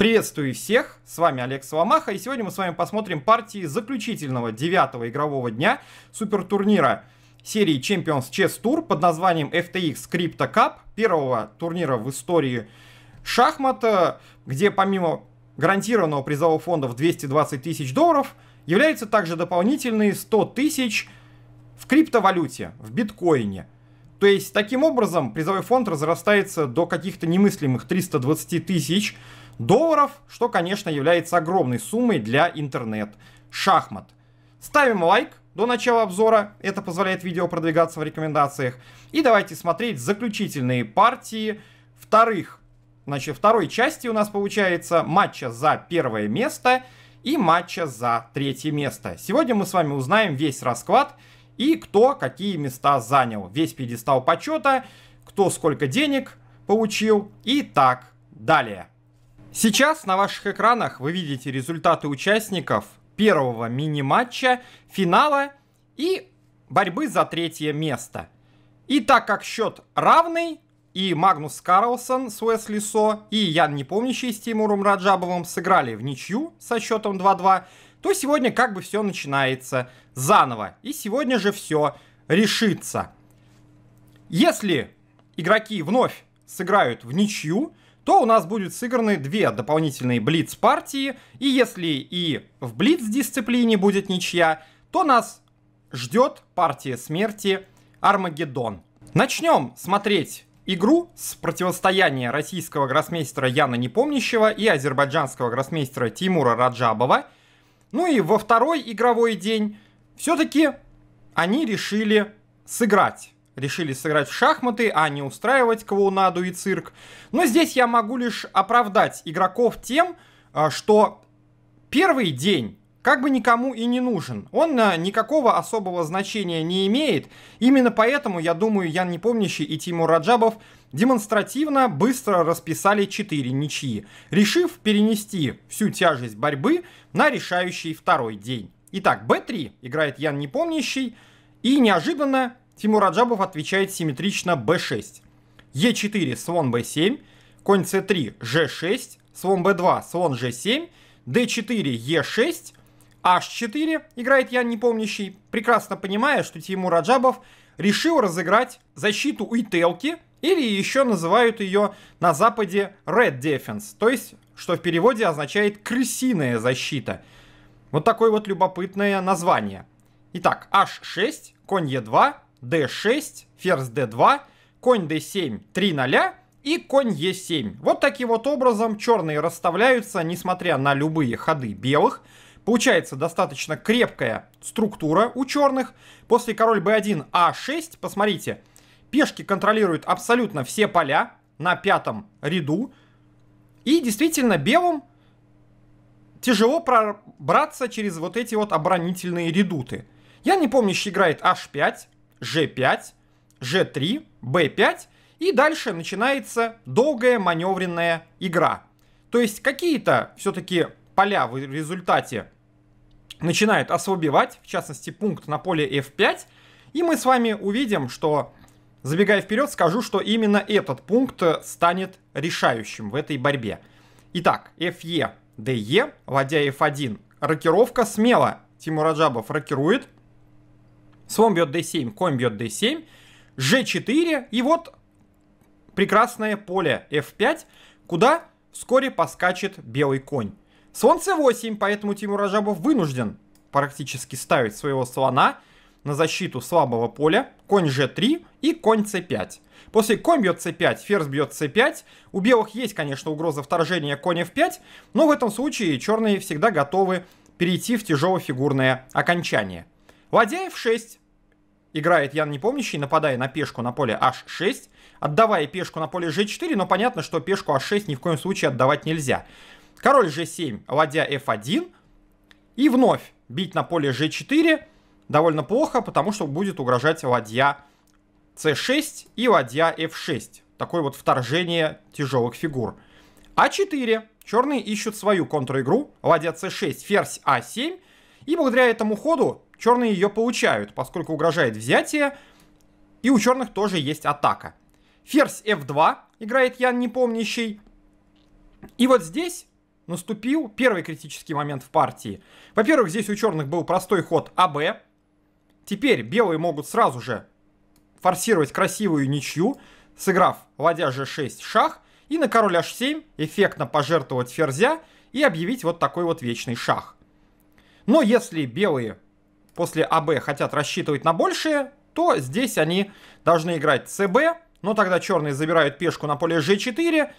Приветствую всех, с вами Олег Соломаха, и сегодня мы с вами посмотрим партии заключительного девятого игрового дня супертурнира серии Champions Chess Tour под названием FTX Crypto Cup, первого турнира в истории шахмата, где помимо гарантированного призового фонда в 220 тысяч долларов, являются также дополнительные 100 тысяч в криптовалюте, в биткоине. То есть, таким образом, призовой фонд разрастается до каких-то немыслимых 320 тысяч, долларов, что, конечно, является огромной суммой для интернет-шахмат. Ставим лайк до начала обзора, это позволяет видео продвигаться в рекомендациях. И давайте смотреть заключительные партии вторых, значит, второй части у нас получается матча за первое место и матча за третье место. Сегодня мы с вами узнаем весь расклад и кто какие места занял, весь пьедестал почета, кто сколько денег получил и так далее. Сейчас на ваших экранах вы видите результаты участников первого мини-матча, финала и борьбы за третье место. И так как счет равный, и Магнус Карлсон с Уэсли Со, и Ян Непомнящий с Тимуром Раджабовым сыграли в ничью со счетом 2-2, то сегодня как бы все начинается заново. И сегодня же все решится. Если игроки вновь сыграют в ничью, то у нас будет сыграны две дополнительные блиц-партии, и если и в блиц-дисциплине будет ничья, то нас ждет партия смерти Армагеддон. Начнем смотреть игру с противостояния российского гроссмейстера Яна Непомнящего и азербайджанского гроссмейстера Тимура Раджабова. Ну и во второй игровой день все-таки они решили сыграть решили сыграть в шахматы, а не устраивать клоунаду и цирк. Но здесь я могу лишь оправдать игроков тем, а, что первый день как бы никому и не нужен. Он а, никакого особого значения не имеет. Именно поэтому, я думаю, Ян Непомнящий и Тимур Раджабов демонстративно быстро расписали 4 ничьи, решив перенести всю тяжесть борьбы на решающий второй день. Итак, b 3 играет Ян Непомнящий, и неожиданно Тимур Аджабов отвечает симметрично b6. e4, слон b7, конь c3, g6, слон b2, слон g7, d4, e6, h4 играет Ян Непомнящий, прекрасно понимая, что Тимур Аджабов решил разыграть защиту уителки, или еще называют ее на западе Red Defense, то есть, что в переводе означает «крысиная защита». Вот такое вот любопытное название. Итак, h6, конь e2, d6, ферзь d2, конь d7, 3 0 и конь e7. Вот таким вот образом черные расставляются, несмотря на любые ходы белых. Получается достаточно крепкая структура у черных. После король b1, a 6 посмотрите, пешки контролируют абсолютно все поля на пятом ряду. И действительно белым тяжело пробраться через вот эти вот оборонительные редуты. Я не помню, играет h5, G5, G3, B5, и дальше начинается долгая маневренная игра. То есть какие-то все-таки поля в результате начинают ослабевать, в частности пункт на поле F5, и мы с вами увидим, что, забегая вперед, скажу, что именно этот пункт э, станет решающим в этой борьбе. Итак, FE, DE, ладья F1, рокировка смело. Тимур Аджабов рокирует – Слон бьет d7, конь бьет d7, g4, и вот прекрасное поле f5, куда вскоре поскачет белый конь. Слон c8, поэтому Тимур Ражабов вынужден практически ставить своего слона на защиту слабого поля, конь g3 и конь c5. После конь бьет c5, ферзь бьет c5. У белых есть, конечно, угроза вторжения конь f5, но в этом случае черные всегда готовы перейти в тяжело фигурное окончание. Ладья f6 играет Ян Непомнящий, нападая на пешку на поле h6, отдавая пешку на поле g4, но понятно, что пешку h6 ни в коем случае отдавать нельзя. Король g7, ладья f1, и вновь бить на поле g4 довольно плохо, потому что будет угрожать ладья c6 и ладья f6. Такое вот вторжение тяжелых фигур. а4. Черные ищут свою контр-игру. Ладья c6, ферзь а7. И благодаря этому ходу черные ее получают, поскольку угрожает взятие, и у черных тоже есть атака. Ферзь f2 играет Ян Непомнящий. И вот здесь наступил первый критический момент в партии. Во-первых, здесь у черных был простой ход АБ. Теперь белые могут сразу же форсировать красивую ничью, сыграв ладья g6 шах, и на король h7 эффектно пожертвовать ферзя и объявить вот такой вот вечный шах. Но если белые после АБ хотят рассчитывать на большее, то здесь они должны играть ЦБ, но ну, тогда черные забирают пешку на поле G4,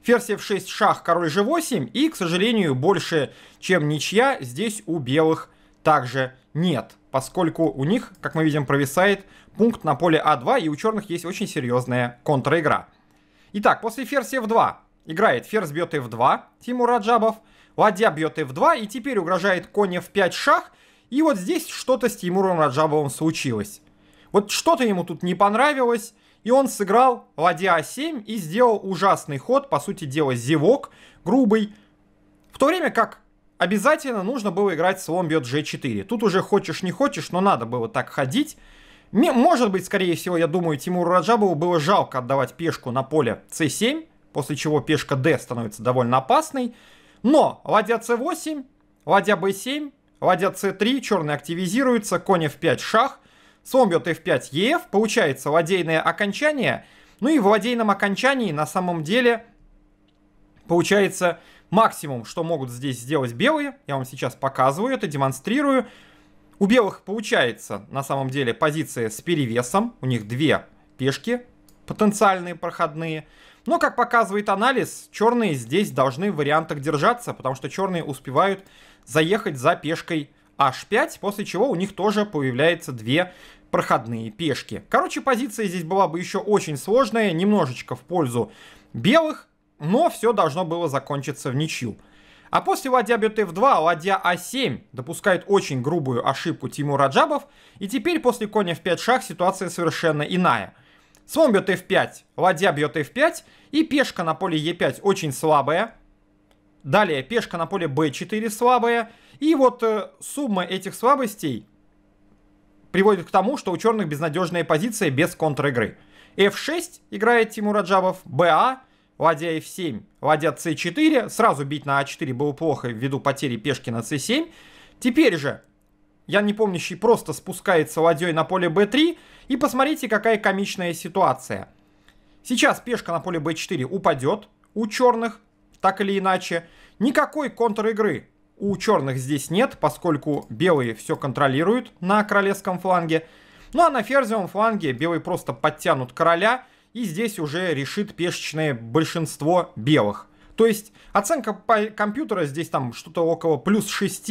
ферзь F6, шах, король G8, и, к сожалению, больше, чем ничья, здесь у белых также нет, поскольку у них, как мы видим, провисает пункт на поле А2, и у черных есть очень серьезная контраигра. Итак, после ферзь F2 играет ферзь бьет F2 Тимур Раджабов, ладья бьет F2, и теперь угрожает конь F5 шах, и вот здесь что-то с Тимуром Раджабовым случилось. Вот что-то ему тут не понравилось, и он сыграл ладья А7 и сделал ужасный ход, по сути дела зевок, грубый. В то время как обязательно нужно было играть слон бьет G4. Тут уже хочешь не хочешь, но надо было так ходить. Может быть, скорее всего, я думаю, Тимуру Раджабову было жалко отдавать пешку на поле c7, после чего пешка d становится довольно опасной. Но ладья c8, ладья b7, Ладья c3, черный активизируется, конь f5 шах, слон бьет f5 ef, получается ладейное окончание. Ну и в ладейном окончании на самом деле получается максимум, что могут здесь сделать белые. Я вам сейчас показываю это, демонстрирую. У белых получается на самом деле позиция с перевесом. У них две пешки потенциальные проходные. Но, как показывает анализ, черные здесь должны в вариантах держаться, потому что черные успевают заехать за пешкой h5, после чего у них тоже появляется две проходные пешки. Короче, позиция здесь была бы еще очень сложная, немножечко в пользу белых, но все должно было закончиться в ничью. А после ладья бьет f2, ладья a а 7 допускает очень грубую ошибку Тимур Раджабов, и теперь после коня в 5 шах ситуация совершенно иная. Слон бьет f5, ладья бьет f5, и пешка на поле e5 очень слабая, Далее пешка на поле b4 слабая. И вот э, сумма этих слабостей приводит к тому, что у черных безнадежная позиция без контр-игры. f6 играет Тимур Аджабов, ba, а ладья f7, ладья c4. Сразу бить на a4 а было плохо ввиду потери пешки на c7. Теперь же я не помнящий просто спускается ладьей на поле b3. И посмотрите, какая комичная ситуация. Сейчас пешка на поле b4 упадет у черных, так или иначе. Никакой контр-игры у черных здесь нет, поскольку белые все контролируют на королевском фланге. Ну а на ферзевом фланге белые просто подтянут короля, и здесь уже решит пешечное большинство белых. То есть оценка компьютера здесь там что-то около плюс 6,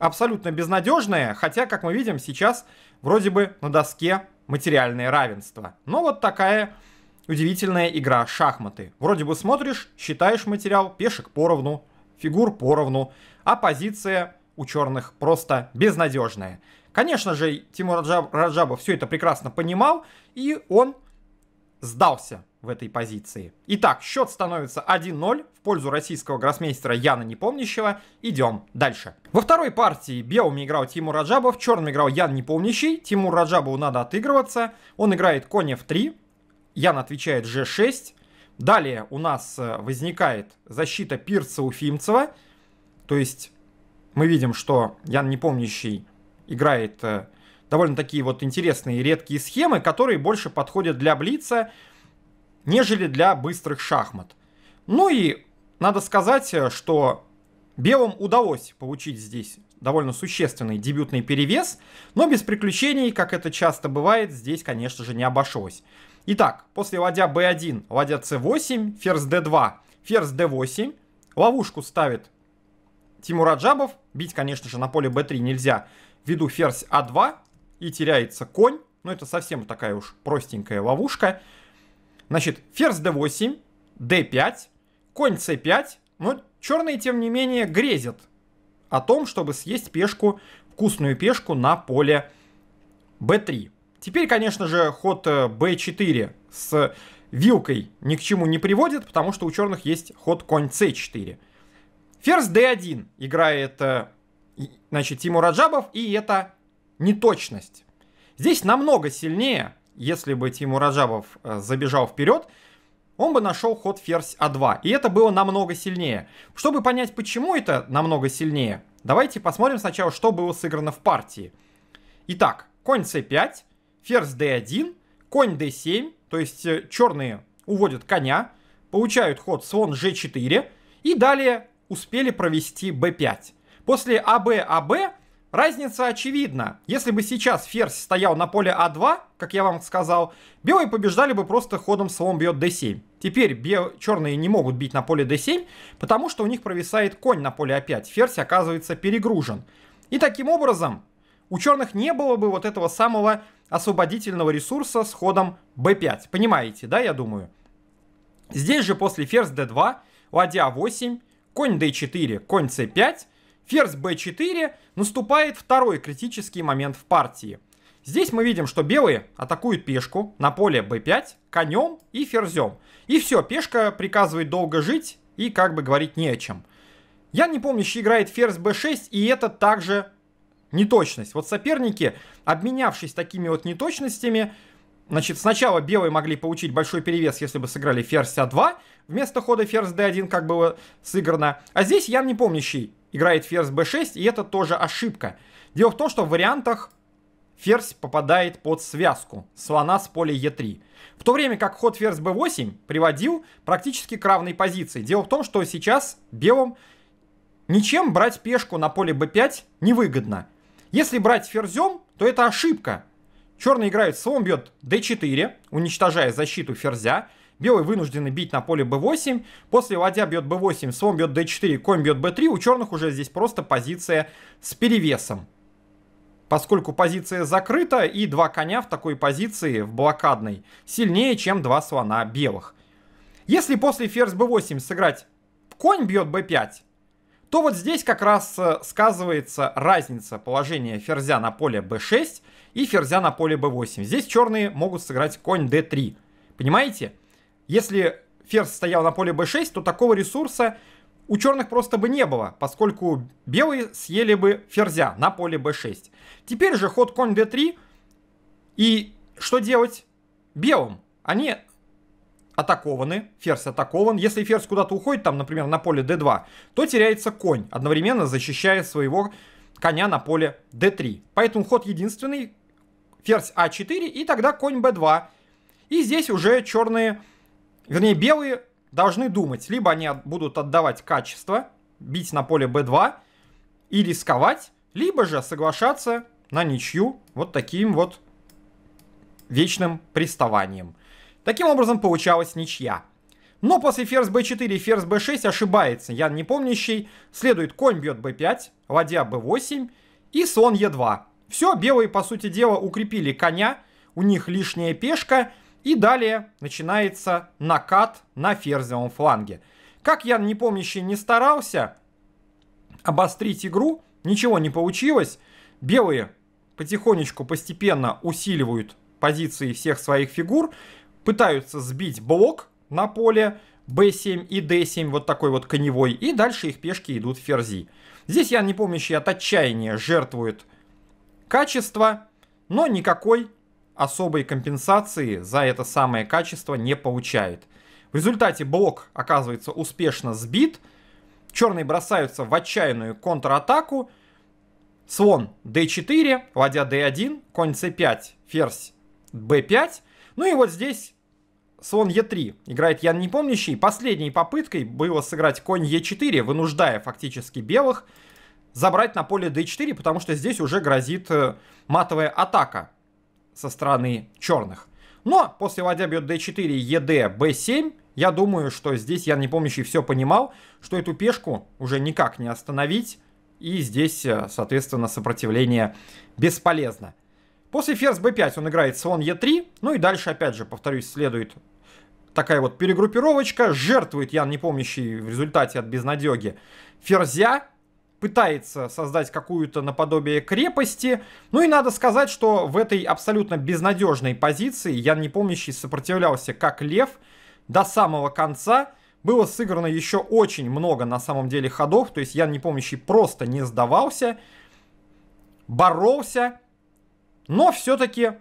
абсолютно безнадежная, хотя, как мы видим, сейчас вроде бы на доске материальное равенство. Но вот такая Удивительная игра шахматы. Вроде бы смотришь, считаешь материал, пешек поровну, фигур поровну, а позиция у черных просто безнадежная. Конечно же, Тимур Раджаб, Раджабов все это прекрасно понимал, и он сдался в этой позиции. Итак, счет становится 1-0 в пользу российского гроссмейстера Яна Непомнящего. Идем дальше. Во второй партии белыми играл Тимур Раджабов, черным играл Ян Непомнящий. Тимур Раджабову надо отыгрываться. Он играет конь f3, Ян отвечает G6. Далее у нас э, возникает защита пирца у Фимцева. То есть мы видим, что Ян Непомнящий играет э, довольно такие вот интересные редкие схемы, которые больше подходят для блица, нежели для быстрых шахмат. Ну и надо сказать, э, что белым удалось получить здесь довольно существенный дебютный перевес, но без приключений, как это часто бывает, здесь, конечно же, не обошлось. Итак, после ладья b1, ладья c8, ферзь d2, ферзь d8. Ловушку ставит Тимур Аджабов. Бить, конечно же, на поле b3 нельзя. Ввиду ферзь a а 2 и теряется конь. Но ну, это совсем такая уж простенькая ловушка. Значит, ферзь d8, d5, конь c5. Но черные, тем не менее, грезят о том, чтобы съесть пешку, вкусную пешку на поле b3. Теперь, конечно же, ход b4 э, с вилкой ни к чему не приводит, потому что у черных есть ход конь c4. Ферзь d1 играет, э, значит, Тимур Раджабов, и это неточность. Здесь намного сильнее, если бы Тимур Раджабов э, забежал вперед, он бы нашел ход ферзь а2. И это было намного сильнее. Чтобы понять, почему это намного сильнее, давайте посмотрим сначала, что было сыграно в партии. Итак, конь c5, ферзь d1, конь d7, то есть э, черные уводят коня, получают ход слон g4 и далее успели провести b5. После АБ-АБ а разница очевидна. Если бы сейчас ферзь стоял на поле А2, как я вам сказал, белые побеждали бы просто ходом слон бьет d7. Теперь бел... черные не могут бить на поле d7, потому что у них провисает конь на поле А5. Ферзь оказывается перегружен. И таким образом у черных не было бы вот этого самого освободительного ресурса с ходом b5. Понимаете, да, я думаю? Здесь же после ферзь d2, ладья 8, конь d4, конь c5, ферзь b4 наступает второй критический момент в партии. Здесь мы видим, что белые атакуют пешку на поле b5 конем и ферзем. И все, пешка приказывает долго жить и как бы говорить не о чем. Я не помню, еще играет ферзь b6, и это также Неточность. Вот соперники, обменявшись такими вот неточностями, значит, сначала белые могли получить большой перевес, если бы сыграли ферзь А2, вместо хода ферзь d1, как было сыграно. А здесь Ян Непомнящий играет ферзь b6, и это тоже ошибка. Дело в том, что в вариантах ферзь попадает под связку слона с поля e3. В то время как ход ферзь b8 приводил практически к равной позиции. Дело в том, что сейчас белым ничем брать пешку на поле b5 невыгодно. Если брать ферзем, то это ошибка. Черный играет слон, бьет d4, уничтожая защиту ферзя. Белый вынуждены бить на поле b8. После ладья бьет b8, слон бьет d4, конь бьет b3. У черных уже здесь просто позиция с перевесом. Поскольку позиция закрыта, и два коня в такой позиции, в блокадной, сильнее, чем два слона белых. Если после ферзь b8 сыграть конь бьет b5, то вот здесь как раз э, сказывается разница положения ферзя на поле b6 и ферзя на поле b8. Здесь черные могут сыграть конь d3. Понимаете? Если ферзь стоял на поле b6, то такого ресурса у черных просто бы не было, поскольку белые съели бы ферзя на поле b6. Теперь же ход конь d3, и что делать белым? Они атакованы, ферзь атакован. Если ферзь куда-то уходит, там, например, на поле d2, то теряется конь, одновременно защищая своего коня на поле d3. Поэтому ход единственный, ферзь а4 и тогда конь b2. И здесь уже черные, вернее белые должны думать, либо они будут отдавать качество, бить на поле b2 и рисковать, либо же соглашаться на ничью вот таким вот вечным приставанием. Таким образом получалась ничья. Но после ферзь b4 и ферзь b6 ошибается. Ян не помнящий Следует конь бьет b5, ладья b8 и слон e2. Все, белые, по сути дела, укрепили коня. У них лишняя пешка. И далее начинается накат на ферзевом фланге. Как Ян не помнящий не старался обострить игру, ничего не получилось. Белые потихонечку, постепенно усиливают позиции всех своих фигур пытаются сбить блок на поле b7 и d7, вот такой вот коневой, и дальше их пешки идут в ферзи. Здесь я, не помню помнящий от отчаяния, жертвует качество, но никакой особой компенсации за это самое качество не получает. В результате блок оказывается успешно сбит, черные бросаются в отчаянную контратаку, слон d4, ладья d1, конь c5, ферзь b5, ну и вот здесь слон Е3 играет Ян Непомнящий. Последней попыткой было сыграть конь Е4, вынуждая фактически белых забрать на поле d4, потому что здесь уже грозит э, матовая атака со стороны черных. Но после ладья бьет d4, ед, b7, я думаю, что здесь я не Непомнящий все понимал, что эту пешку уже никак не остановить, и здесь, э, соответственно, сопротивление бесполезно. После ферзь b5 он играет слон e3, ну и дальше, опять же, повторюсь, следует такая вот перегруппировочка, жертвует Ян не помнящий в результате от безнадеги Ферзя, пытается создать какую-то наподобие крепости. Ну и надо сказать, что в этой абсолютно безнадежной позиции Ян не помнящий сопротивлялся как лев до самого конца. Было сыграно еще очень много на самом деле ходов, то есть Ян не помнящий просто не сдавался, боролся, но все-таки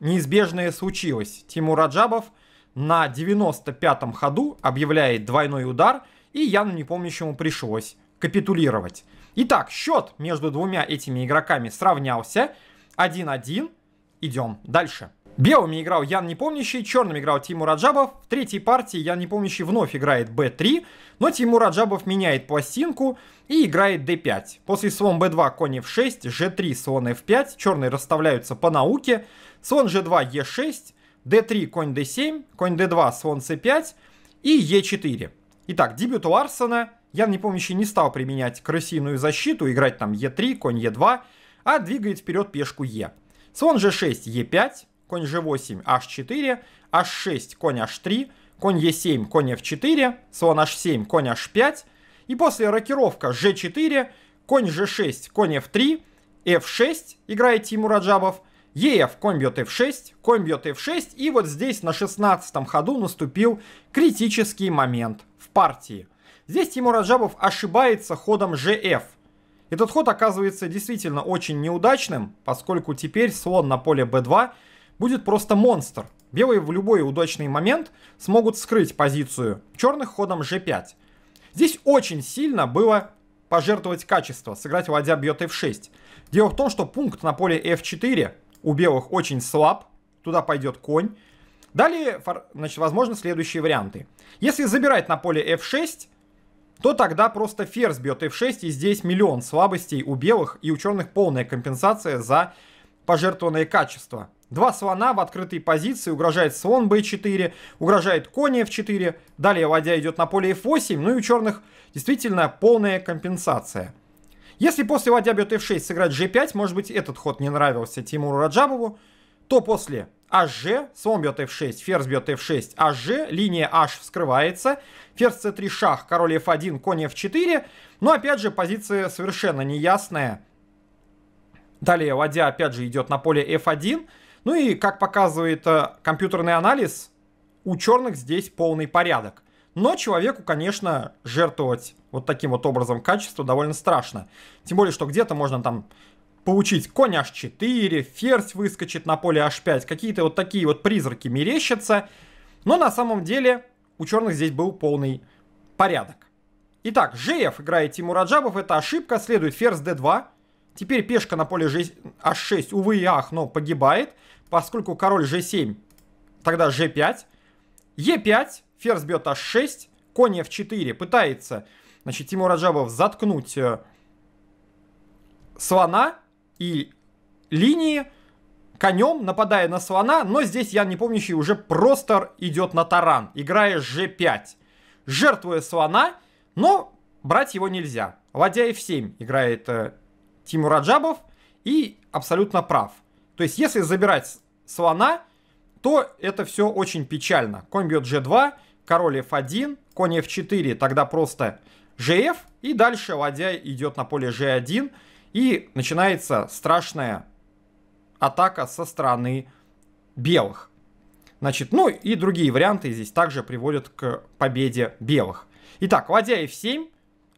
неизбежное случилось. Тимур Раджабов – на 95-м ходу объявляет двойной удар, и Яну Непомнящему пришлось капитулировать. Итак, счет между двумя этими игроками сравнялся. 1-1. Идем дальше. Белыми играл Ян Непомнящий, черным играл Тимур Аджабов. В третьей партии Ян Непомнящий вновь играет b3, но Тимур Аджабов меняет пластинку и играет d5. После слон b2, конь f6, g3, слон f5, черные расставляются по науке, слон g2, e6, d3, конь d7, конь d2, слон c5 и e4. Итак, дебют у Арсена. Я, не помню, еще не стал применять крысиную защиту, играть там e3, конь e2, а двигает вперед пешку e. Слон g6, e5, конь g8, h4, h6, конь h3, конь e7, конь f4, слон h7, конь h5. И после рокировка g4, конь g6, конь f3, f6, играет Тимур Раджабов ЕФ, конь бьет f6, конь бьет f6, и вот здесь на 16 ходу наступил критический момент в партии. Здесь Тимур Аджабов ошибается ходом ЖФ. Этот ход оказывается действительно очень неудачным, поскольку теперь слон на поле b2 будет просто монстр. Белые в любой удачный момент смогут скрыть позицию черных ходом g5. Здесь очень сильно было пожертвовать качество, сыграть ладья бьет f6. Дело в том, что пункт на поле f4 у белых очень слаб, туда пойдет конь. Далее, значит, возможно, следующие варианты. Если забирать на поле f6, то тогда просто ферзь бьет f6, и здесь миллион слабостей у белых, и у черных полная компенсация за пожертвованное качество Два слона в открытой позиции, угрожает слон b4, угрожает конь f4, далее ладья идет на поле f8, ну и у черных действительно полная компенсация. Если после ладья бьет f6 сыграть g5, может быть, этот ход не нравился Тимуру Раджабову, то после hg, слон бьет f6, ферзь бьет f6, hg, линия h вскрывается, ферзь c3 шах, король f1, конь f4, но опять же позиция совершенно неясная. Далее ладья опять же идет на поле f1, ну и как показывает э, компьютерный анализ, у черных здесь полный порядок. Но человеку, конечно, жертвовать вот таким вот образом качество довольно страшно. Тем более, что где-то можно там получить конь h4, ферзь выскочит на поле h5, какие-то вот такие вот призраки мерещатся. Но на самом деле у черных здесь был полный порядок. Итак, Жеев играет Тимур Аджабов, это ошибка, следует ферзь d2. Теперь пешка на поле h6, увы и ах, но погибает, поскольку король g7, тогда g5. e5, Ферзь бьет h6, конь f4, пытается, значит, Тимур Раджабов заткнуть э, слона и линии конем, нападая на слона, но здесь я не помнящий уже просто идет на таран, играя g5, жертвуя слона, но брать его нельзя. Ладья f7 играет э, Тимур Раджабов и абсолютно прав. То есть, если забирать слона, то это все очень печально. Конь бьет g2, король f1, конь f4, тогда просто gf, и дальше ладья идет на поле g1, и начинается страшная атака со стороны белых. Значит, ну и другие варианты здесь также приводят к победе белых. Итак, ладья f7,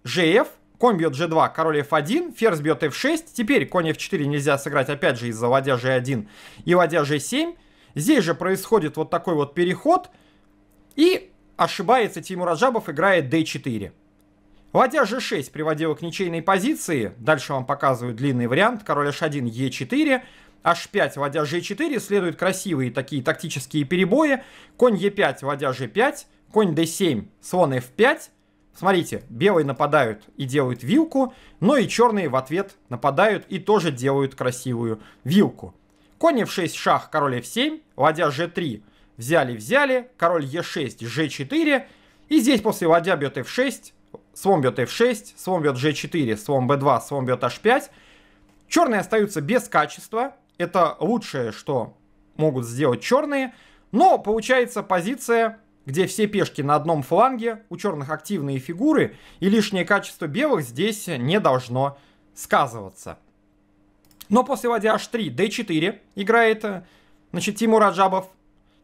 gf, конь бьет g2, король f1, ферзь бьет f6, теперь конь f4 нельзя сыграть опять же из-за ладья g1 и ладья g7. Здесь же происходит вот такой вот переход, и Ошибается Тимур Аджабов, играет d4. Ладья g6 приводила к ничейной позиции. Дальше вам показываю длинный вариант. Король h1, e4. h5, ладья g4. Следуют красивые такие тактические перебои. Конь e5, ладья g5. Конь d7, слон f5. Смотрите, белые нападают и делают вилку, но и черные в ответ нападают и тоже делают красивую вилку. Конь f6, шах, король f7, ладья g3 взяли-взяли, король Е6, G4, и здесь после ладья бьет F6, слон бьет F6, слон бьет G4, слон B2, слон бьет H5. Черные остаются без качества, это лучшее, что могут сделать черные, но получается позиция, где все пешки на одном фланге, у черных активные фигуры, и лишнее качество белых здесь не должно сказываться. Но после ладья h3, d4 играет э, значит, Тимур Аджабов.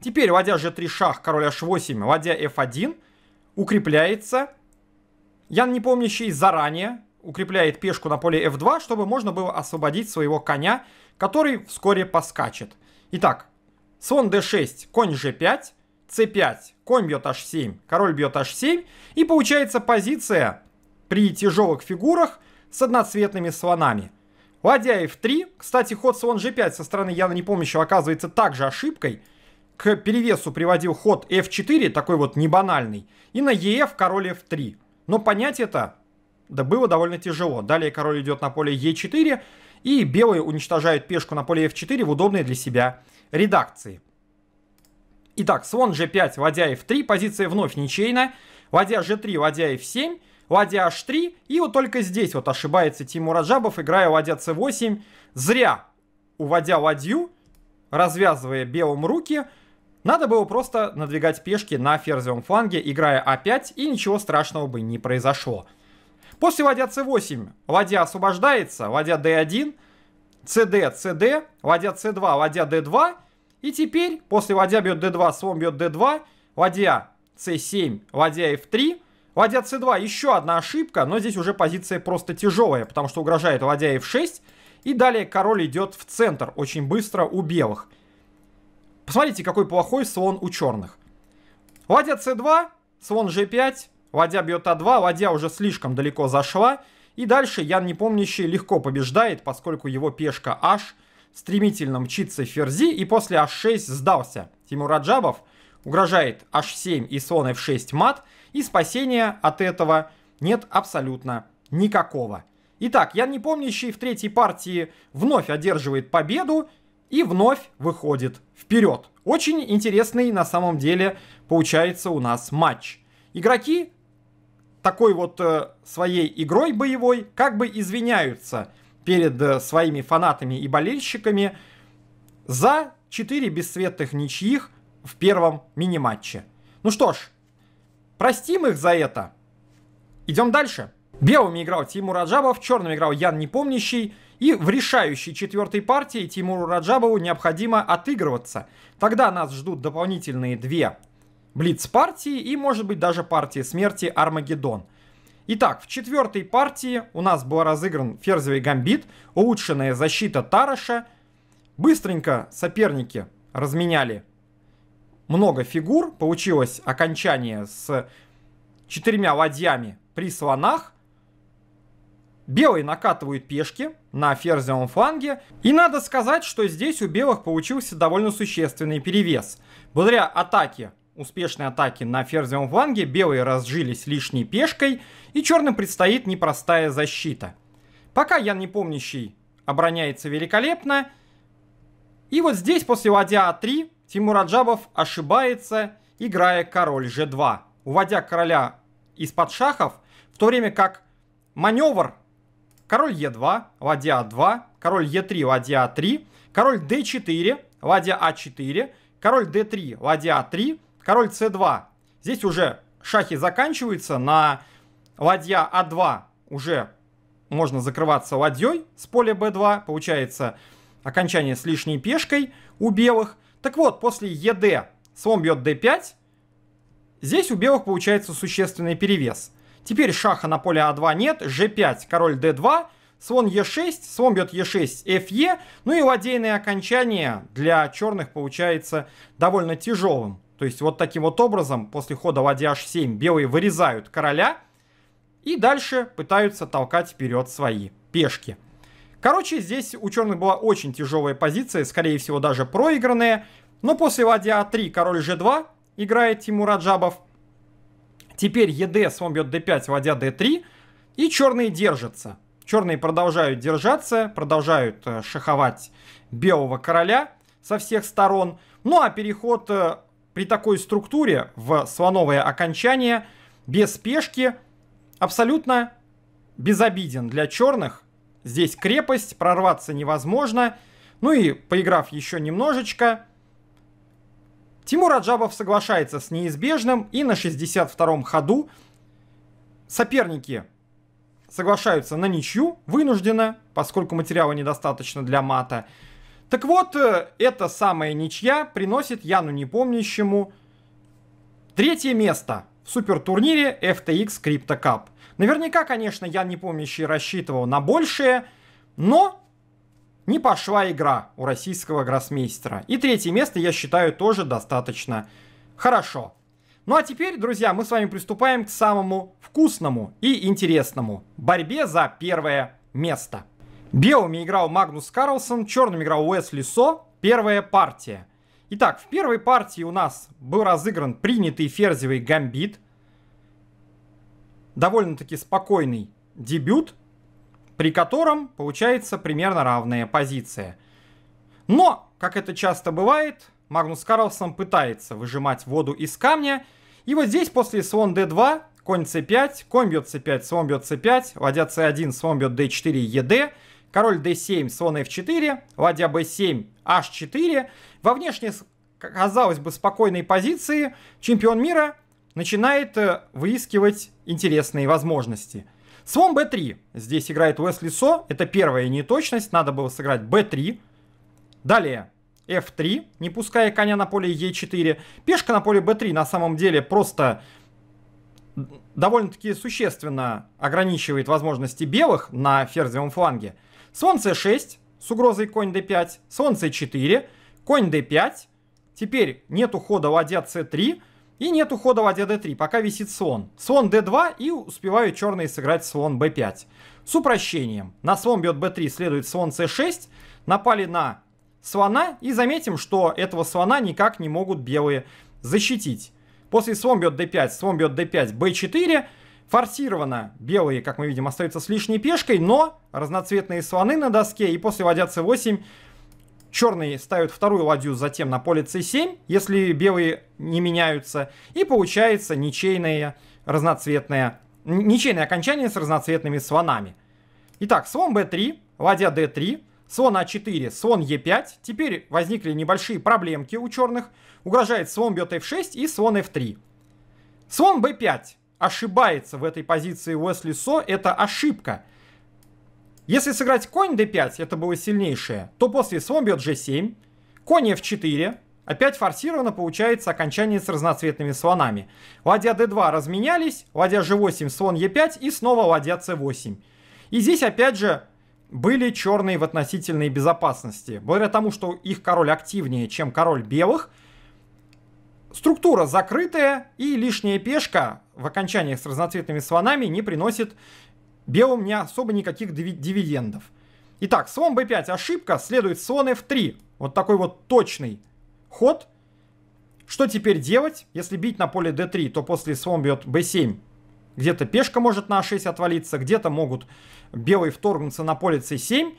Теперь, ладья g3 шах, король h8, ладья f1 укрепляется. Ян Непомнящий заранее укрепляет пешку на поле f2, чтобы можно было освободить своего коня, который вскоре поскачет. Итак, слон d6, конь g5, c5, конь бьет h7, король бьет h7. И получается позиция при тяжелых фигурах с одноцветными слонами. Ладья f3. Кстати, ход слон g5 со стороны Яна Непомнящего оказывается также ошибкой – к перевесу приводил ход f4, такой вот небанальный, и на ef король f3. Но понять это да, было довольно тяжело. Далее король идет на поле e4, и белые уничтожают пешку на поле f4 в удобной для себя редакции. Итак, слон g5, ладья f3, позиция вновь ничейная. Ладья g3, ладья f7, ладья h3. И вот только здесь вот ошибается Тимур Аджабов, играя ладья c8. Зря уводя ладью, развязывая белым руки, надо было просто надвигать пешки на ферзевом фланге, играя А5, и ничего страшного бы не произошло. После ладья c8 ладья освобождается, ладья d1, cd, cd, ладья c2, ладья d2. И теперь после ладья бьет d2, слон бьет d2, ладья c7, ладья f3, ладья c2 еще одна ошибка, но здесь уже позиция просто тяжелая, потому что угрожает ладья f6. И далее король идет в центр очень быстро у белых. Посмотрите, какой плохой слон у черных. Ладья c2, слон g5, ладья бьет a 2 ладья уже слишком далеко зашла. И дальше Ян Непомнящий легко побеждает, поскольку его пешка h стремительно мчится в ферзи и после h6 сдался. Тимур Раджабов угрожает h7 и слон f6 мат, и спасения от этого нет абсолютно никакого. Итак, Ян Непомнящий в третьей партии вновь одерживает победу и вновь выходит вперед. Очень интересный на самом деле получается у нас матч. Игроки такой вот э, своей игрой боевой как бы извиняются перед э, своими фанатами и болельщиками за 4 бесцветных ничьих в первом мини-матче. Ну что ж, простим их за это. Идем дальше. Белыми играл Тимур Аджабов, черным играл Ян Непомнящий. И в решающей четвертой партии Тимуру Раджабову необходимо отыгрываться. Тогда нас ждут дополнительные две блиц-партии и, может быть, даже партия смерти Армагеддон. Итак, в четвертой партии у нас был разыгран ферзевый гамбит, улучшенная защита Тараша. Быстренько соперники разменяли много фигур. Получилось окончание с четырьмя ладьями при слонах. Белые накатывают пешки на ферзевом фланге. И надо сказать, что здесь у белых получился довольно существенный перевес. Благодаря атаке, успешной атаке на ферзевом фланге, белые разжились лишней пешкой, и черным предстоит непростая защита. Пока Ян Непомнящий обороняется великолепно. И вот здесь после ладья А3 Тимур Аджабов ошибается, играя король G2, уводя короля из-под шахов, в то время как маневр король Е2, ладья А2, король Е3, ладья А3, король d4, ладья а4, король d3, ладья а3, король c2. Здесь уже шахи заканчиваются, на ладья а2 уже можно закрываться ладьей с поля b2, получается окончание с лишней пешкой у белых. Так вот, после ед слон бьет d5, здесь у белых получается существенный перевес. Теперь шаха на поле А2 нет, ж 5 король D2, слон Е6, слон бьет Е6, ФЕ. Ну и ладейное окончание для черных получается довольно тяжелым. То есть вот таким вот образом после хода ладья H7 белые вырезают короля и дальше пытаются толкать вперед свои пешки. Короче, здесь у черных была очень тяжелая позиция, скорее всего даже проигранная. Но после ладья А3 король G2 играет Тимур Аджабов. Теперь ед он бьет d5, вводя d3, и черные держатся. Черные продолжают держаться, продолжают э, шаховать белого короля со всех сторон. Ну а переход э, при такой структуре в слоновое окончание без пешки абсолютно безобиден для черных. Здесь крепость, прорваться невозможно. Ну и поиграв еще немножечко, Тимур Аджабов соглашается с неизбежным и на 62-м ходу соперники соглашаются на ничью, вынужденно, поскольку материала недостаточно для мата. Так вот, э, эта самая ничья приносит Яну Непомнящему третье место в супертурнире FTX Crypto Cup. Наверняка, конечно, Ян Непомнящий рассчитывал на большее, но не пошла игра у российского гроссмейстера. И третье место, я считаю, тоже достаточно хорошо. Ну а теперь, друзья, мы с вами приступаем к самому вкусному и интересному – борьбе за первое место. Белыми играл Магнус Карлсон, черным играл Уэсли Со. Первая партия. Итак, в первой партии у нас был разыгран принятый ферзевый гамбит. Довольно-таки спокойный дебют – при котором получается примерно равная позиция. Но, как это часто бывает, Магнус Карлсон пытается выжимать воду из камня, и вот здесь после слон d2, конь c5, конь бьет c5, слон бьет c5, ладья c1, слон бьет d4, ед, король d7, слон f4, ладья b7, h4. Во внешней казалось бы, спокойной позиции чемпион мира начинает э, выискивать интересные возможности – Слон b3. Здесь играет Уэсли Со. Это первая неточность. Надо было сыграть b3. Далее f3, не пуская коня на поле e4. Пешка на поле b3 на самом деле просто довольно-таки существенно ограничивает возможности белых на ферзевом фланге. Слон c6 с угрозой конь d5, слон c4, конь d5. Теперь нет ухода ладья c3, и нет ухода ладья d3, пока висит слон. Слон d2 и успевают черные сыграть слон b5. С упрощением. На слон бьет b3, следует слон c6. Напали на слона и заметим, что этого слона никак не могут белые защитить. После слон бьет d5, слон бьет d5, b4. Форсировано белые, как мы видим, остаются с лишней пешкой, но разноцветные слоны на доске и после ладья c8 черные ставят вторую ладью затем на поле c7, если белые не меняются, и получается ничейное разноцветное, ничейное окончание с разноцветными слонами. Итак, слон b3, ладья d3, слон a 4 слон e 5 Теперь возникли небольшие проблемки у черных. Угрожает слон бьет f6 и слон f3. Слон b5 ошибается в этой позиции Уэсли Со, это ошибка. Если сыграть конь d5, это было сильнейшее, то после слон бьет g7, конь f4, опять форсировано получается окончание с разноцветными слонами. Ладья d2 разменялись, ладья g8, слон e5 и снова ладья c8. И здесь опять же были черные в относительной безопасности. Благодаря тому, что их король активнее, чем король белых, структура закрытая и лишняя пешка в окончаниях с разноцветными слонами не приносит белым не особо никаких дивидендов. Итак, слон b5 ошибка, следует слон f3. Вот такой вот точный ход. Что теперь делать? Если бить на поле d3, то после слон бьет b7. Где-то пешка может на a6 а отвалиться, где-то могут белые вторгнуться на поле c7.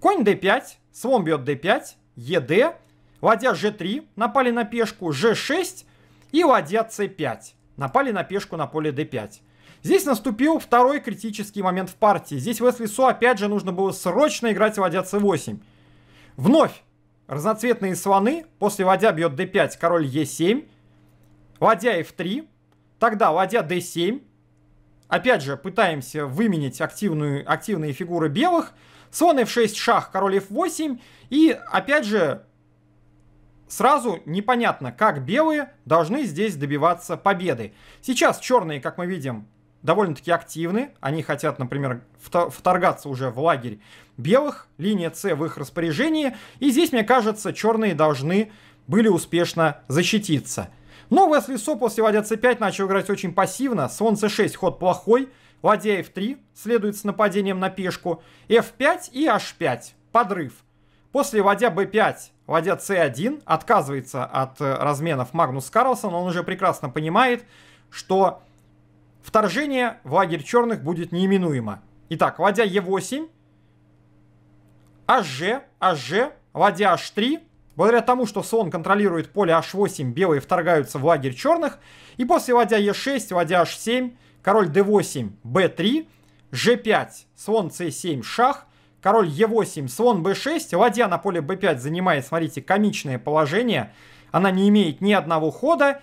Конь d5, слон бьет d5, ед, ладья g3, напали на пешку, g6 и ладья c5, напали на пешку на поле d5. Здесь наступил второй критический момент в партии. Здесь Уэсли Су опять же нужно было срочно играть ладья c8. Вновь разноцветные слоны. После ладья бьет d5, король e7. Ладья f3. Тогда ладья d7. Опять же, пытаемся выменить активную, активные фигуры белых. Слон f6, шах, король f8. И опять же, сразу непонятно, как белые должны здесь добиваться победы. Сейчас черные, как мы видим, довольно-таки активны. Они хотят, например, вторгаться уже в лагерь белых. Линия С в их распоряжении. И здесь, мне кажется, черные должны были успешно защититься. Но Весли Со после ладья c5 начал играть очень пассивно. Слон c6 ход плохой. Ладья f3 следует с нападением на пешку. f5 и h5. Подрыв. После ладья b5 ладья c1 отказывается от э, разменов Магнус Карлсон. Он уже прекрасно понимает, что Вторжение в лагерь черных будет неименуемо. Итак, ладья Е8, АЖ, АЖ, ладья H3. Благодаря тому, что слон контролирует поле H8, белые вторгаются в лагерь черных. И после ладья Е6, ладья H7, король D8, B3, G5, слон C7, шах, король Е8, слон B6. Ладья на поле B5 занимает, смотрите, комичное положение. Она не имеет ни одного хода.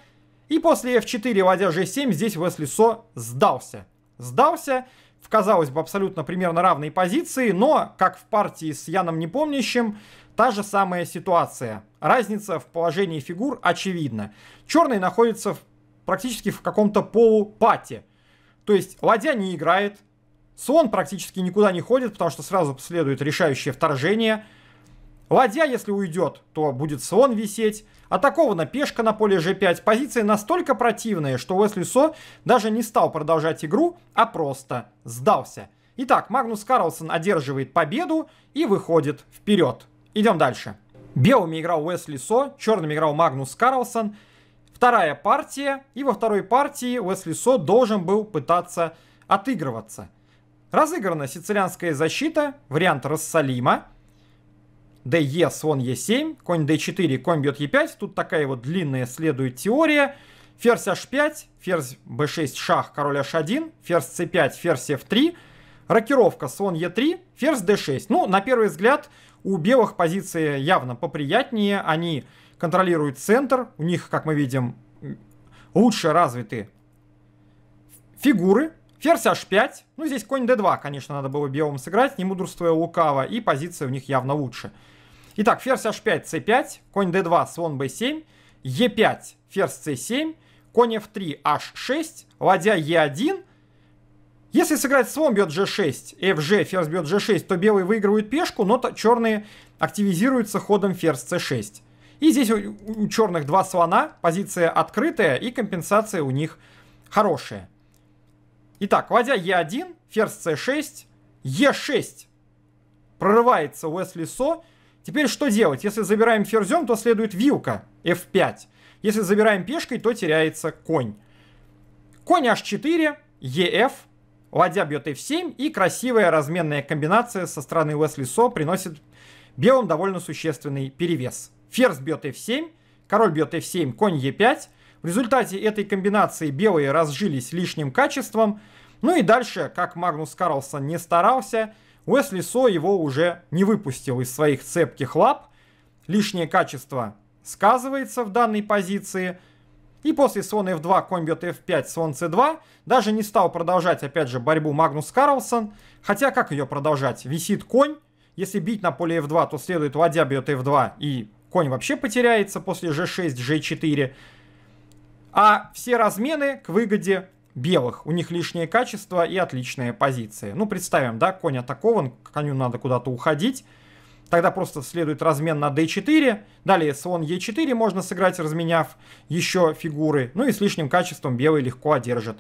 И после f4, ладья g7, здесь Весли Со сдался. Сдался в, казалось бы, абсолютно примерно равной позиции, но, как в партии с Яном Непомнящим, та же самая ситуация. Разница в положении фигур очевидна. Черный находится в, практически в каком-то полупате. То есть ладья не играет, слон практически никуда не ходит, потому что сразу следует решающее вторжение – Ладья, если уйдет, то будет слон висеть. Атакована пешка на поле g5. позиция настолько противная, что Уэсли Со даже не стал продолжать игру, а просто сдался. Итак, Магнус Карлсон одерживает победу и выходит вперед. Идем дальше. Белыми играл Уэсли Со, черными играл Магнус Карлсон. Вторая партия, и во второй партии Уэсли Со должен был пытаться отыгрываться. Разыграна сицилианская защита, вариант Рассалима d e, слон e7, конь d4, конь бьет e5. Тут такая вот длинная следует теория. Ферзь h5, ферзь b6, шах, король h1, ферзь c5, ферзь f3. Рокировка слон e3, ферзь d6. Ну, на первый взгляд, у белых позиции явно поприятнее. Они контролируют центр. У них, как мы видим, лучше развиты фигуры, Ферзь h5. Ну, здесь конь d2, конечно, надо было белым сыграть, не мудрствуя лукаво. И позиция у них явно лучше. Итак, ферзь h5, c5, конь d2, слон b7, e5, ферзь c7, конь f3, h6, ладья e1. Если сыграть слон бьет g6, fg, ферзь бьет g6, то белые выигрывают пешку, но черные активизируются ходом ферзь c6. И здесь у, у черных два слона, позиция открытая и компенсация у них хорошая. Итак, ладья Е1, ферзь С6, Е6. Прорывается Уэсли Со. Теперь что делать? Если забираем ферзем, то следует вилка F5. Если забираем пешкой, то теряется конь. Конь H4, EF, ладья бьет F7 и красивая разменная комбинация со стороны Уэсли Со приносит белым довольно существенный перевес. Ферзь бьет F7, король бьет F7, конь E5. В результате этой комбинации белые разжились лишним качеством. Ну и дальше, как Магнус Карлсон не старался, Уэсли Со его уже не выпустил из своих цепких лап. Лишнее качество сказывается в данной позиции. И после слон f2, комбит f5, слон c2 даже не стал продолжать, опять же, борьбу Магнус Карлсон. Хотя как ее продолжать? Висит конь. Если бить на поле f2, то следует ладья бьет f2 и конь вообще потеряется после g6, g4. А все размены к выгоде белых. У них лишнее качество и отличные позиции. Ну, представим, да, конь атакован, коню надо куда-то уходить. Тогда просто следует размен на d4. Далее слон e4 можно сыграть, разменяв еще фигуры. Ну и с лишним качеством белый легко одержит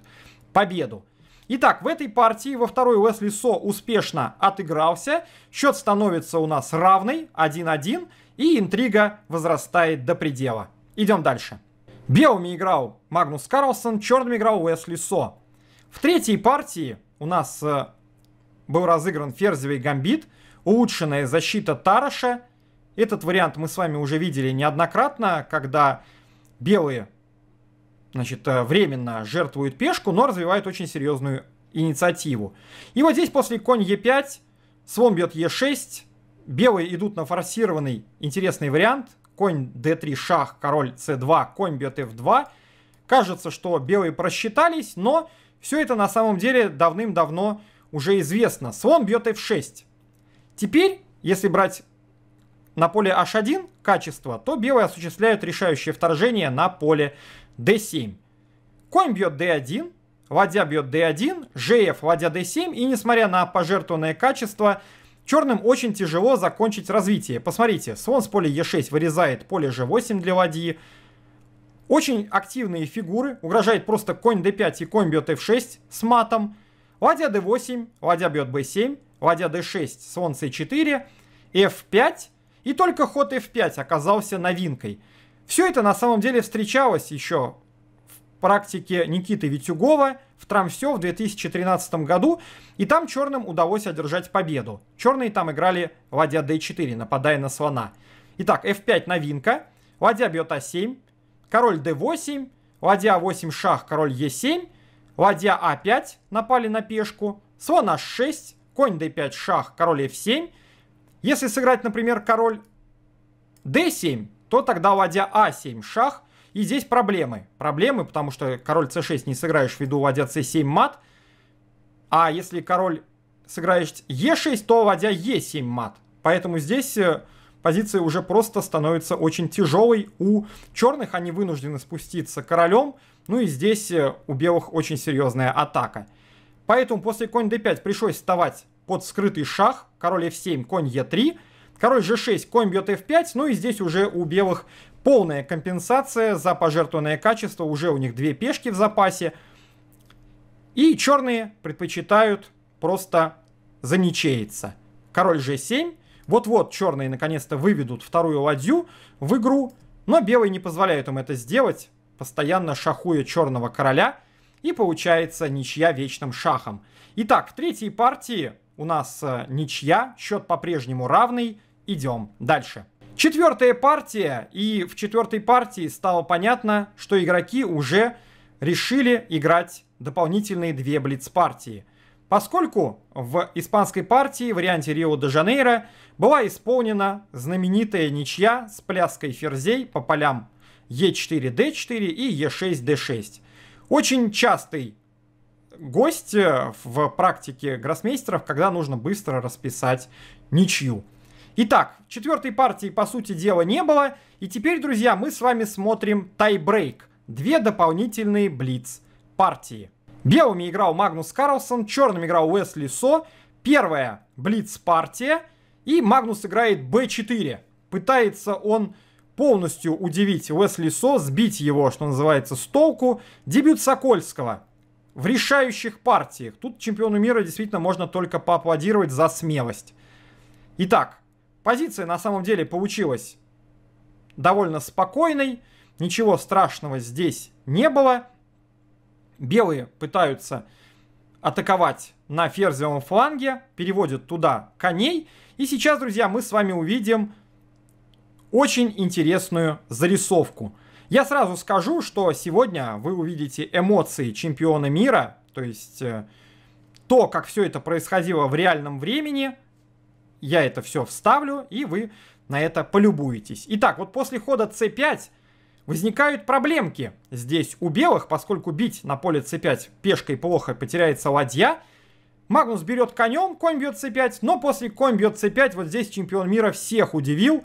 победу. Итак, в этой партии во второй Уэсли Со успешно отыгрался. Счет становится у нас равный, 1-1. И интрига возрастает до предела. Идем дальше. Белыми играл Магнус Карлсон, черными играл Уэсли Со. В третьей партии у нас э, был разыгран ферзевый гамбит, улучшенная защита Тараша. Этот вариант мы с вами уже видели неоднократно, когда белые значит, э, временно жертвуют пешку, но развивают очень серьезную инициативу. И вот здесь после конь Е5, слон бьет Е6, белые идут на форсированный интересный вариант – конь d3, шах, король c2, конь бьет f2. Кажется, что белые просчитались, но все это на самом деле давным-давно уже известно. Слон бьет f6. Теперь, если брать на поле h1 качество, то белые осуществляют решающее вторжение на поле d7. Конь бьет d1, ладья бьет d1, gf ладья d7, и несмотря на пожертвованное качество, Черным очень тяжело закончить развитие. Посмотрите, слон с поля Е6 вырезает поле G8 для ладьи. Очень активные фигуры. Угрожает просто конь d5 и конь бьет f6 с матом. Ладья d8, ладья бьет b7, ладья d6, слон c4, f5. И только ход f5 оказался новинкой. Все это на самом деле встречалось еще в практике Никиты Витюгова, в Трамсе в 2013 году, и там черным удалось одержать победу. Черные там играли ладья d4, нападая на слона. Итак, f5 новинка, ладья бьет a7, а король d8, ладья a 8 шах, король e7, ладья a5 а напали на пешку, слон h6, конь d5 шах, король f7. Если сыграть, например, король d7, то тогда ладья a а 7 шах, и здесь проблемы. Проблемы, потому что король c6 не сыграешь ввиду ладья c7 мат. А если король сыграешь e6, то ладья e7 мат. Поэтому здесь э, позиция уже просто становится очень тяжелой у черных. Они вынуждены спуститься королем. Ну и здесь э, у белых очень серьезная атака. Поэтому после конь d5 пришлось вставать под скрытый шах. Король f7, конь e3. Король g6, конь бьет f5. Ну и здесь уже у белых полная компенсация за пожертвованное качество, уже у них две пешки в запасе. И черные предпочитают просто заничеиться. Король g7. Вот-вот черные наконец-то выведут вторую ладью в игру, но белые не позволяют им это сделать, постоянно шахуя черного короля, и получается ничья вечным шахом. Итак, в третьей партии у нас э, ничья, счет по-прежнему равный, идем дальше. Четвертая партия, и в четвертой партии стало понятно, что игроки уже решили играть дополнительные две блиц-партии. Поскольку в испанской партии, в варианте Рио-де-Жанейро, была исполнена знаменитая ничья с пляской ферзей по полям Е4-Д4 и Е6-Д6. Очень частый гость э, в практике гроссмейстеров, когда нужно быстро расписать ничью. Итак, четвертой партии, по сути дела, не было. И теперь, друзья, мы с вами смотрим тайбрейк. Две дополнительные блиц-партии. Белыми играл Магнус Карлсон, черным играл Уэсли Со. Первая блиц-партия. И Магнус играет b4. Пытается он полностью удивить Уэсли Со, сбить его, что называется, с толку. Дебют Сокольского в решающих партиях. Тут чемпиону мира действительно можно только поаплодировать за смелость. Итак, Позиция на самом деле получилась довольно спокойной. Ничего страшного здесь не было. Белые пытаются атаковать на ферзевом фланге, переводят туда коней. И сейчас, друзья, мы с вами увидим очень интересную зарисовку. Я сразу скажу, что сегодня вы увидите эмоции чемпиона мира, то есть э, то, как все это происходило в реальном времени, я это все вставлю, и вы на это полюбуетесь. Итак, вот после хода c5 возникают проблемки здесь у белых, поскольку бить на поле c5 пешкой плохо, потеряется ладья. Магнус берет конем, конь бьет c5, но после конь бьет c5 вот здесь чемпион мира всех удивил,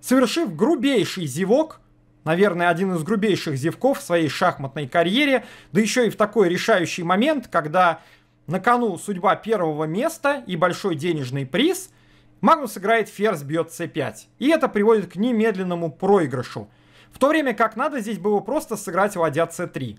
совершив грубейший зевок, наверное, один из грубейших зевков в своей шахматной карьере, да еще и в такой решающий момент, когда на кону судьба первого места и большой денежный приз – Магнус играет ферзь бьет c5, и это приводит к немедленному проигрышу. В то время как надо здесь было просто сыграть ладья c3.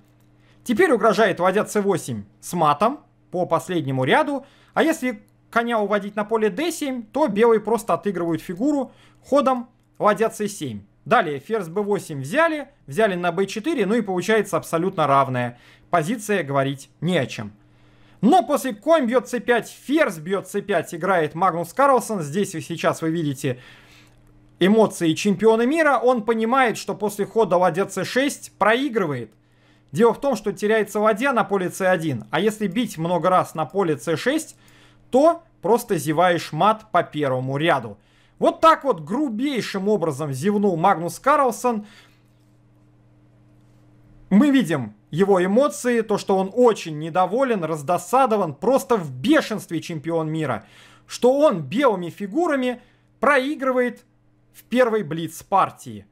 Теперь угрожает ладья c8 с матом по последнему ряду, а если коня уводить на поле d7, то белые просто отыгрывают фигуру ходом ладья c7. Далее ферзь b8 взяли, взяли на b4, ну и получается абсолютно равная. Позиция говорить не о чем. Но после конь бьет c5, ферзь бьет c5, играет Магнус Карлсон. Здесь сейчас вы видите эмоции чемпиона мира. Он понимает, что после хода ладья c6 проигрывает. Дело в том, что теряется ладья на поле c1. А если бить много раз на поле c6, то просто зеваешь мат по первому ряду. Вот так вот грубейшим образом зевнул Магнус Карлсон. Мы видим его эмоции, то, что он очень недоволен, раздосадован, просто в бешенстве чемпион мира, что он белыми фигурами проигрывает в первой блиц-партии.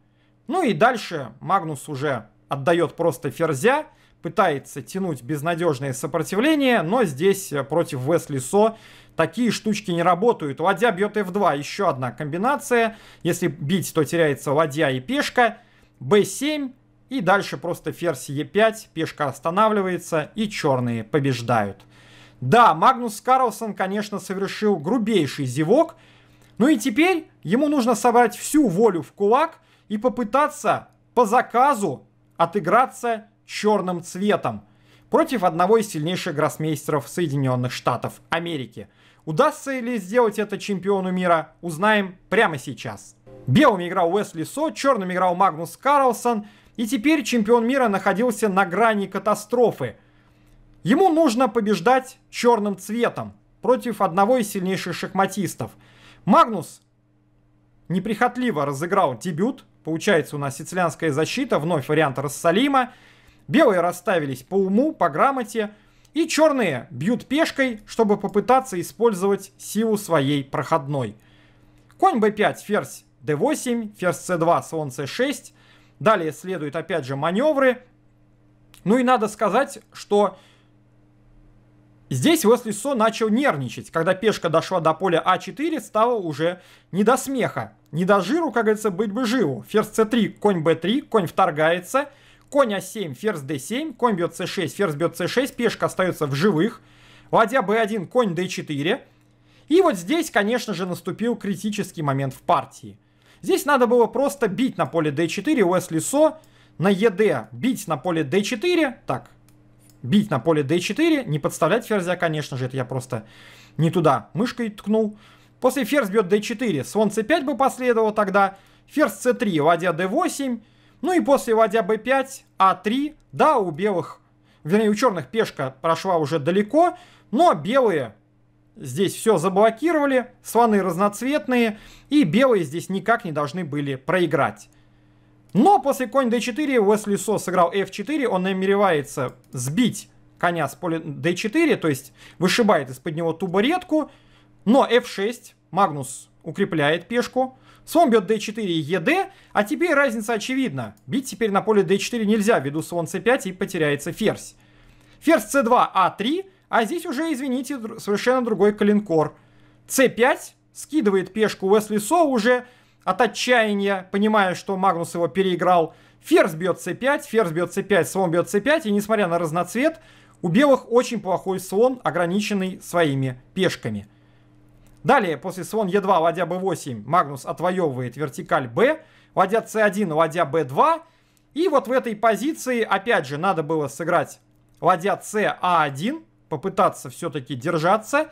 Ну и дальше Магнус уже отдает просто ферзя, пытается тянуть безнадежное сопротивление, но здесь э, против Весли Со такие штучки не работают. Ладья бьет f2, еще одна комбинация. Если бить, то теряется ладья и пешка. b7, и дальше просто ферзь Е5, пешка останавливается и черные побеждают. Да, Магнус Карлсон, конечно, совершил грубейший зевок. Ну и теперь ему нужно собрать всю волю в кулак и попытаться по заказу отыграться черным цветом против одного из сильнейших гроссмейстеров Соединенных Штатов Америки. Удастся ли сделать это чемпиону мира, узнаем прямо сейчас. Белым играл Уэсли Со, черным играл Магнус Карлсон. И теперь чемпион мира находился на грани катастрофы. Ему нужно побеждать черным цветом против одного из сильнейших шахматистов. Магнус неприхотливо разыграл дебют. Получается у нас сицилианская защита, вновь вариант Рассалима. Белые расставились по уму, по грамоте. И черные бьют пешкой, чтобы попытаться использовать силу своей проходной. Конь b5, ферзь d8, ферзь c2, слон c6. Далее следуют, опять же, маневры. Ну и надо сказать, что здесь Уэсли Со начал нервничать. Когда пешка дошла до поля А4, стало уже не до смеха. Не до жиру, как говорится, быть бы живу. Ферзь С3, конь Б3, конь вторгается. Конь А7, ферзь d7, конь бьет c6, ферзь бьет c6, пешка остается в живых. Ладья b1, конь d4. И вот здесь, конечно же, наступил критический момент в партии. Здесь надо было просто бить на поле d4 Уэсли Со, на ЕД бить на поле d4, так, бить на поле d4, не подставлять ферзя, конечно же, это я просто не туда мышкой ткнул. После ферзь бьет d4, слон c5 бы последовал тогда, ферзь c3, ладья d8, ну и после ладья b5, a 3 да, у белых, вернее, у черных пешка прошла уже далеко, но белые Здесь все заблокировали, слоны разноцветные, и белые здесь никак не должны были проиграть. Но после конь d4 Уэсли Со сыграл f4, он намеревается сбить коня с поля d4, то есть вышибает из-под него тубаретку, но f6, Магнус укрепляет пешку, слон бьет d4 и ед, а теперь разница очевидна, бить теперь на поле d4 нельзя, ввиду слон c5 и потеряется ферзь. Ферзь c2, а3, а здесь уже, извините, совершенно другой калинкор. c 5 скидывает пешку Уэсли Со уже от отчаяния, понимая, что Магнус его переиграл. Ферзь бьет c 5 ферзь бьет c 5 слон бьет c 5 и несмотря на разноцвет, у белых очень плохой слон, ограниченный своими пешками. Далее, после слон e 2 ладья b 8 Магнус отвоевывает вертикаль b, ладья c 1 ладья b 2 И вот в этой позиции, опять же, надо было сыграть ладья c a 1 попытаться все-таки держаться.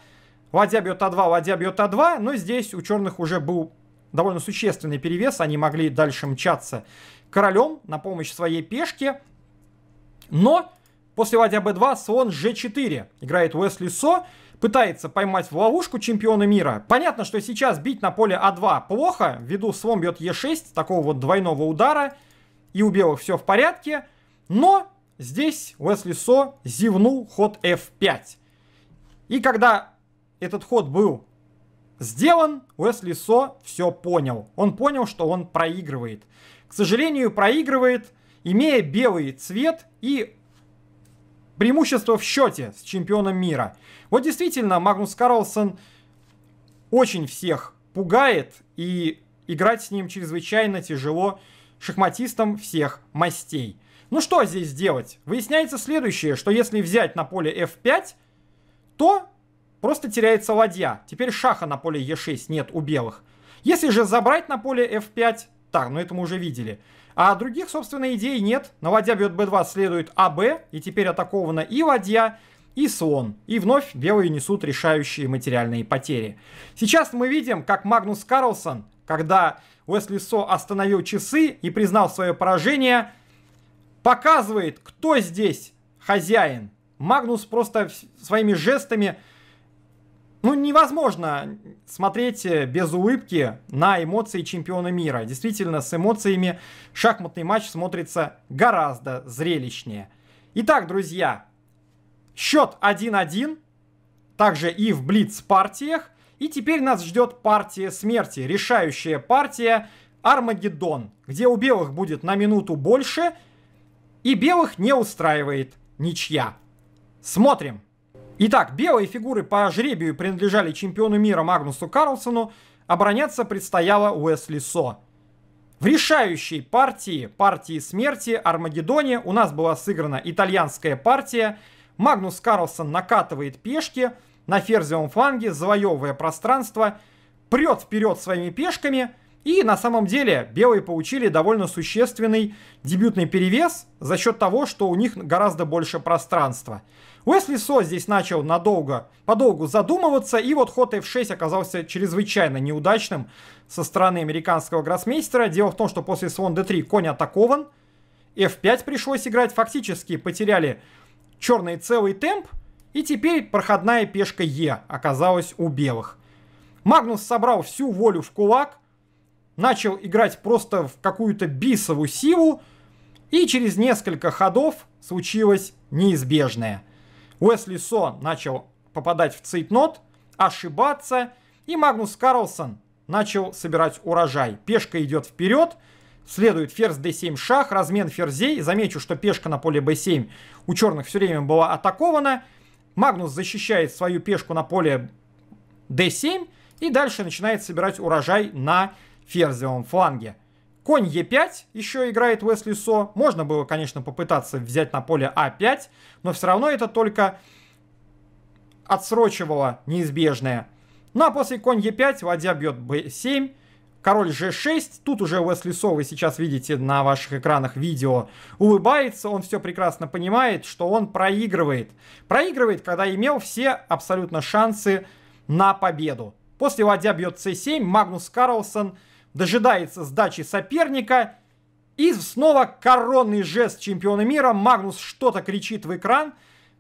Ладья бьет А2, ладья бьет А2, но ну здесь у черных уже был довольно существенный перевес, они могли дальше мчаться королем на помощь своей пешке. Но после ладья б 2 слон g4 играет Уэсли Со, пытается поймать в ловушку чемпиона мира. Понятно, что сейчас бить на поле а2 плохо, ввиду слон бьет е 6 такого вот двойного удара, и у белых все в порядке. Но Здесь Уэсли Со зевнул ход F5. И когда этот ход был сделан, Уэсли Со все понял. Он понял, что он проигрывает. К сожалению, проигрывает, имея белый цвет и преимущество в счете с чемпионом мира. Вот действительно, Магнус Карлсон очень всех пугает, и играть с ним чрезвычайно тяжело шахматистам всех мастей. Ну что здесь делать? Выясняется следующее, что если взять на поле f5, то просто теряется ладья. Теперь шаха на поле e6 нет у белых. Если же забрать на поле f5, так, ну это мы уже видели. А других, собственно, идей нет. На ладья бьет b2 следует аб, и теперь атакована и ладья, и слон. И вновь белые несут решающие материальные потери. Сейчас мы видим, как Магнус Карлсон, когда Уэсли Со остановил часы и признал свое поражение, показывает, кто здесь хозяин. Магнус просто своими жестами... Ну, невозможно смотреть э, без улыбки на эмоции чемпиона мира. Действительно, с эмоциями шахматный матч смотрится гораздо зрелищнее. Итак, друзья, счет 1-1, также и в блиц-партиях. И теперь нас ждет партия смерти, решающая партия Армагеддон, где у белых будет на минуту больше – и белых не устраивает ничья. Смотрим. Итак, белые фигуры по жребию принадлежали чемпиону мира Магнусу Карлсону, обороняться предстояло Уэсли Со. В решающей партии, партии смерти, Армагеддоне у нас была сыграна итальянская партия. Магнус Карлсон накатывает пешки на ферзевом фланге, завоевывая пространство, прет вперед своими пешками – и на самом деле белые получили довольно существенный дебютный перевес за счет того, что у них гораздо больше пространства. Уэсли Со здесь начал надолго, подолгу задумываться, и вот ход F6 оказался чрезвычайно неудачным со стороны американского гроссмейстера. Дело в том, что после слон D3 конь атакован, F5 пришлось играть, фактически потеряли черный целый темп, и теперь проходная пешка e оказалась у белых. Магнус собрал всю волю в кулак, начал играть просто в какую-то бисовую силу, и через несколько ходов случилось неизбежное. Уэсли Со начал попадать в цейтнот, ошибаться, и Магнус Карлсон начал собирать урожай. Пешка идет вперед, следует ферзь d7 шах, размен ферзей. Замечу, что пешка на поле b7 у черных все время была атакована. Магнус защищает свою пешку на поле d7 и дальше начинает собирать урожай на ферзевом фланге. Конь Е5 еще играет Уэсли Со. Можно было, конечно, попытаться взять на поле А5, но все равно это только отсрочивало неизбежное. Ну а после конь Е5, ладья бьет Б7, король G6. Тут уже Уэсли Со, вы сейчас видите на ваших экранах видео, улыбается. Он все прекрасно понимает, что он проигрывает. Проигрывает, когда имел все абсолютно шансы на победу. После ладья бьет c7, Магнус Карлсон – дожидается сдачи соперника. И снова коронный жест чемпиона мира. Магнус что-то кричит в экран.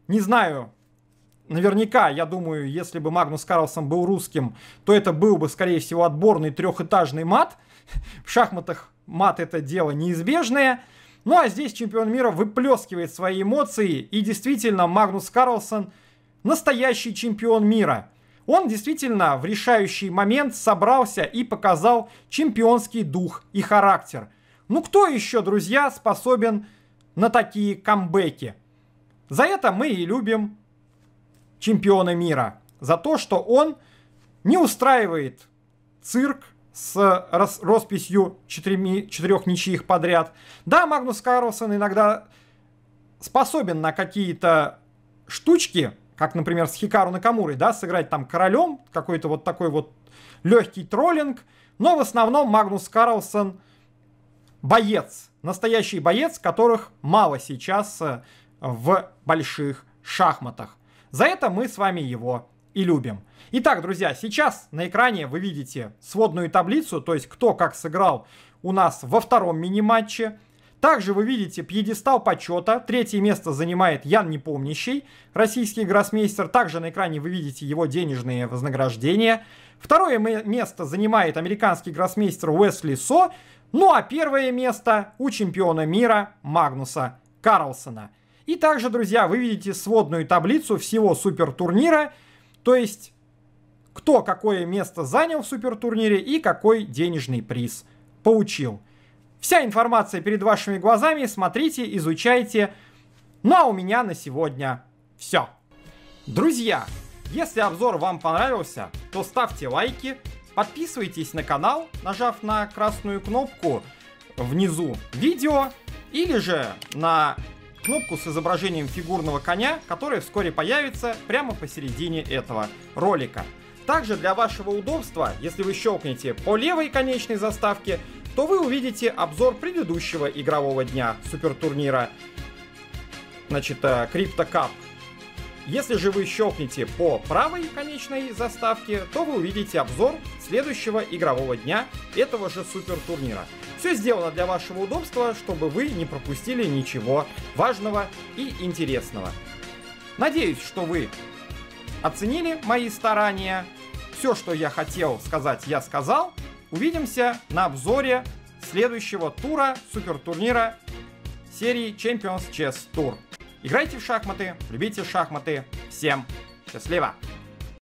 Не знаю, наверняка, я думаю, если бы Магнус Карлсон был русским, то это был бы, скорее всего, отборный трехэтажный мат. В шахматах мат это дело неизбежное. Ну а здесь чемпион мира выплескивает свои эмоции. И действительно, Магнус Карлсон настоящий чемпион мира – он действительно в решающий момент собрался и показал чемпионский дух и характер. Ну кто еще, друзья, способен на такие камбэки? За это мы и любим чемпиона мира. За то, что он не устраивает цирк с росписью четырьми, четырех ничьих подряд. Да, Магнус Карлсон иногда способен на какие-то штучки, как, например, с Хикару Накамурой, да, сыграть там королем, какой-то вот такой вот легкий троллинг. Но в основном Магнус Карлсон боец, настоящий боец, которых мало сейчас э, в больших шахматах. За это мы с вами его и любим. Итак, друзья, сейчас на экране вы видите сводную таблицу, то есть кто как сыграл у нас во втором мини-матче. Также вы видите пьедестал почета. Третье место занимает Ян Непомнящий, российский гроссмейстер. Также на экране вы видите его денежные вознаграждения. Второе место занимает американский гроссмейстер Уэсли Со. Ну а первое место у чемпиона мира Магнуса Карлсона. И также, друзья, вы видите сводную таблицу всего супертурнира. То есть, кто какое место занял в супертурнире и какой денежный приз получил. Вся информация перед вашими глазами. Смотрите, изучайте. Ну а у меня на сегодня все. Друзья, если обзор вам понравился, то ставьте лайки, подписывайтесь на канал, нажав на красную кнопку внизу видео, или же на кнопку с изображением фигурного коня, которая вскоре появится прямо посередине этого ролика. Также для вашего удобства, если вы щелкнете по левой конечной заставке, то вы увидите обзор предыдущего игрового дня супертурнира, значит, Крипто э, Кап. Если же вы щелкните по правой конечной заставке, то вы увидите обзор следующего игрового дня этого же супертурнира. Все сделано для вашего удобства, чтобы вы не пропустили ничего важного и интересного. Надеюсь, что вы оценили мои старания. Все, что я хотел сказать, я сказал. Увидимся на обзоре следующего тура супертурнира серии Champions Chess Tour. Играйте в шахматы, любите шахматы. Всем счастливо!